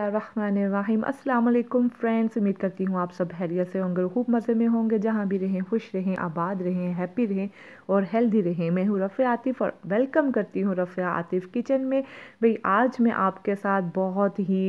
रहीम अस्सलाम वालेकुम फ्रेंड्स उम्मीद करती हूँ आप सब हैरियत से होंगे खूब मज़े में होंगे जहाँ भी रहें खुश रहें आबाद रहें हैप्पी रहें और हेल्दी रहें मैं हूँ रफ़ आतिफ़ और वेलकम करती हूँ रफ़ आतिफ़ किचन में भाई आज मैं आपके साथ बहुत ही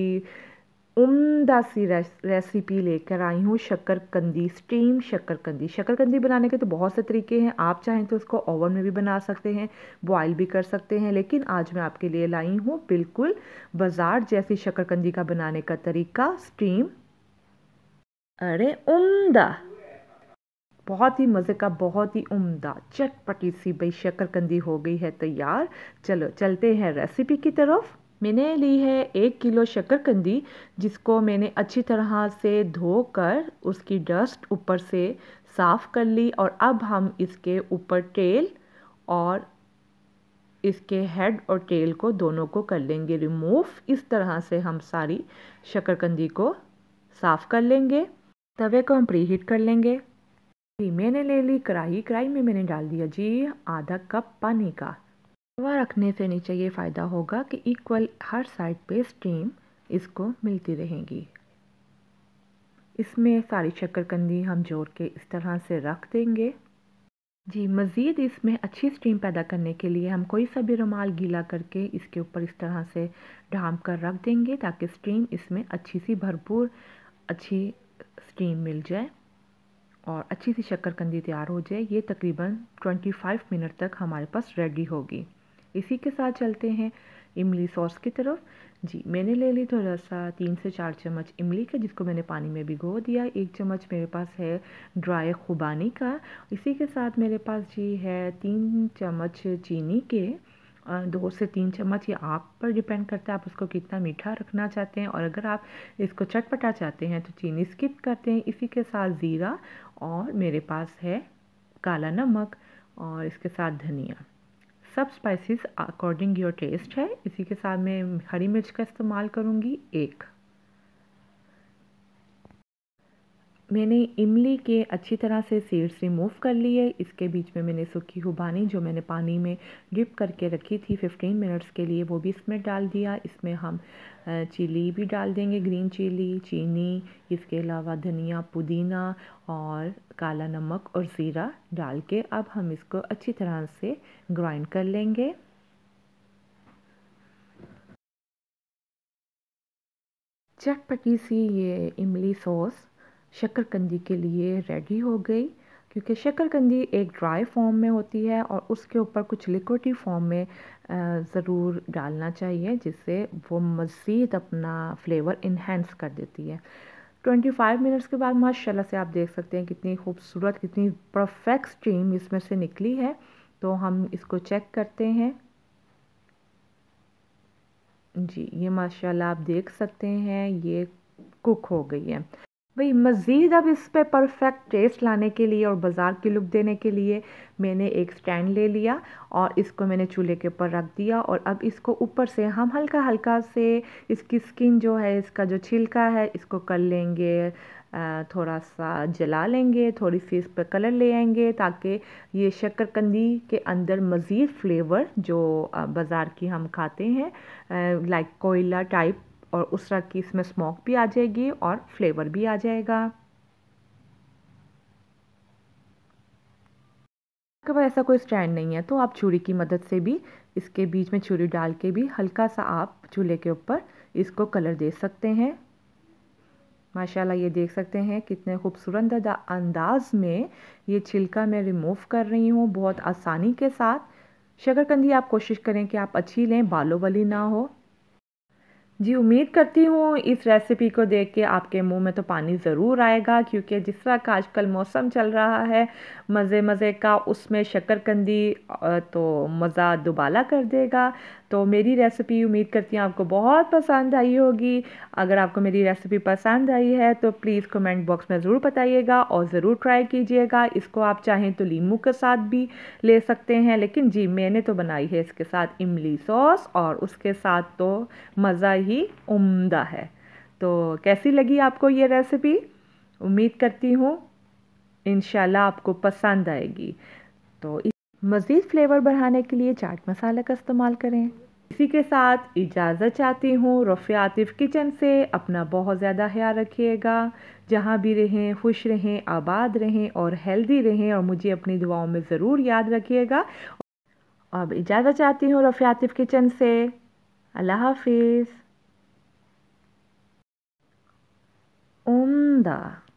उमदा सी रेसिपी लेकर आई हूँ शक्करकंदी स्टीम शक्करकंदी शक्करकंदी बनाने के तो बहुत से तरीके हैं आप चाहें तो उसको ओवन में भी बना सकते हैं बॉयल भी कर सकते हैं लेकिन आज मैं आपके लिए लाई हूँ बिल्कुल बाज़ार जैसी शक्करकंदी का बनाने का तरीका स्टीम अरे उमदा बहुत ही मज़े का बहुत ही उम्दा चटपटी सी भाई शक्करकंदी हो गई है तैयार चलो चलते हैं रेसिपी की तरफ मैंने ली है एक किलो शक्करकंदी जिसको मैंने अच्छी तरह से धोकर उसकी डस्ट ऊपर से साफ़ कर ली और अब हम इसके ऊपर टेल और इसके हेड और टेल को दोनों को कर लेंगे रिमूव इस तरह से हम सारी शक्करकंदी को साफ़ कर लेंगे तवे को हम प्री हीट कर लेंगे जी मैंने ले ली कढ़ाई कढ़ाई में मैंने डाल दिया जी आधा कप पानी का वह रखने से नीचे ये फ़ायदा होगा कि इक्वल हर साइड पे स्ट्रीम इसको मिलती रहेगी इसमें सारी शक्करकंदी हम जोड़ के इस तरह से रख देंगे जी मज़ीद इसमें अच्छी स्ट्रीम पैदा करने के लिए हम कोई सा भी रुमाल गीला करके इसके ऊपर इस तरह से ढांप कर रख देंगे ताकि स्ट्रीम इसमें अच्छी सी भरपूर अच्छी स्टीम मिल जाए और अच्छी सी शक्करकंदी तैयार हो जाए ये तकरीबन 25 मिनट तक हमारे पास रेडी होगी इसी के साथ चलते हैं इमली सॉस की तरफ जी मैंने ले ली थोड़ा सा तीन से चार चम्मच इमली का जिसको मैंने पानी में भिगो दिया एक चम्मच मेरे पास है ड्राई खुबानी का इसी के साथ मेरे पास जी है तीन चम्मच चीनी के दो से तीन चम्मच ये आप पर डिपेंड करता है आप उसको कितना मीठा रखना चाहते हैं और अगर आप इसको चटपटा चाहते हैं तो चीनी स्किप करते हैं इसी के साथ ज़ीरा और मेरे पास है काला नमक और इसके साथ धनिया सब स्पाइसेस अकॉर्डिंग योर टेस्ट है इसी के साथ मैं हरी मिर्च का इस्तेमाल करूँगी एक मैंने इमली के अच्छी तरह से सीड्स रिमूव कर लिए इसके बीच में मैंने सूखी हुबानी जो मैंने पानी में डिप करके रखी थी 15 मिनट्स के लिए वो भी इसमें डाल दिया इसमें हम चिली भी डाल देंगे ग्रीन चिली चीनी इसके अलावा धनिया पुदीना और काला नमक और ज़ीरा डाल के अब हम इसको अच्छी तरह से ग्राइंड कर लेंगे चटपटी सी ये इमली सॉस शक्करकंदी के लिए रेडी हो गई क्योंकि शक्करकंदी एक ड्राई फॉर्म में होती है और उसके ऊपर कुछ लिक्विडी फॉर्म में ज़रूर डालना चाहिए जिससे वो मज़ीद अपना फ्लेवर इन्हेंस कर देती है 25 मिनट्स के बाद माशाल्लाह से आप देख सकते हैं कितनी खूबसूरत कितनी परफेक्ट स्टीम इसमें से निकली है तो हम इसको चेक करते हैं जी ये माशाल्लाह आप देख सकते हैं ये कुक हो गई है भाई मज़ीद अब इस पे परफेक्ट टेस्ट लाने के लिए और बाज़ार की लुक देने के लिए मैंने एक स्टैंड ले लिया और इसको मैंने चूल्हे के ऊपर रख दिया और अब इसको ऊपर से हम हल्का हल्का से इसकी स्किन जो है इसका जो छिलका है इसको कर लेंगे थोड़ा सा जला लेंगे थोड़ी सी इस पर कलर ले आएंगे ताकि ये शक्करकंदी के अंदर मज़ीद फ्लेवर जो बाज़ार की हम खाते हैं लाइक कोयला टाइप और उस रख की इसमें स्मोक भी आ जाएगी और फ्लेवर भी आ जाएगा आपके पास ऐसा कोई स्टैंड नहीं है तो आप छुरी की मदद से भी इसके बीच में छुरी डाल के भी हल्का सा आप चूल्हे के ऊपर इसको कलर दे सकते हैं माशाल्लाह ये देख सकते हैं कितने खूबसूरत अंदाज में ये छिलका मैं रिमूव कर रही हूँ बहुत आसानी के साथ शकरकंदी आप कोशिश करें कि आप अच्छी लें बालों वाली ना हो जी उम्मीद करती हूँ इस रेसिपी को देख के आपके मुंह में तो पानी ज़रूर आएगा क्योंकि जिस तरह का आजकल मौसम चल रहा है मज़े मज़े का उसमें शक्करकंदी तो मज़ा दुबाला कर देगा तो मेरी रेसिपी उम्मीद करती हूँ आपको बहुत पसंद आई होगी अगर आपको मेरी रेसिपी पसंद आई है तो प्लीज़ कमेंट बॉक्स में ज़रूर बताइएगा और ज़रूर ट्राई कीजिएगा इसको आप चाहें तो लीमू के साथ भी ले सकते हैं लेकिन जी मैंने तो बनाई है इसके साथ इमली सॉस और उसके साथ तो मज़ा ही ही उम्दा है तो कैसी लगी आपको ये रेसिपी उम्मीद करती हूँ इन आपको पसंद आएगी तो मज़ीद फ्लेवर बढ़ाने के लिए चाट मसाला का इस्तेमाल करें इसी के साथ इजाज़त चाहती हूँ रफ़ आतिफ किचन से अपना बहुत ज़्यादा ख्याल रखिएगा जहाँ भी रहें खुश रहें आबाद रहें और हेल्दी रहें और मुझे अपनी दुआओं में ज़रूर याद रखिएगा अब इजाज़त चाहती हूँ रफ़ आतिफ किचन से अल्लाह हाफिज़ 한다.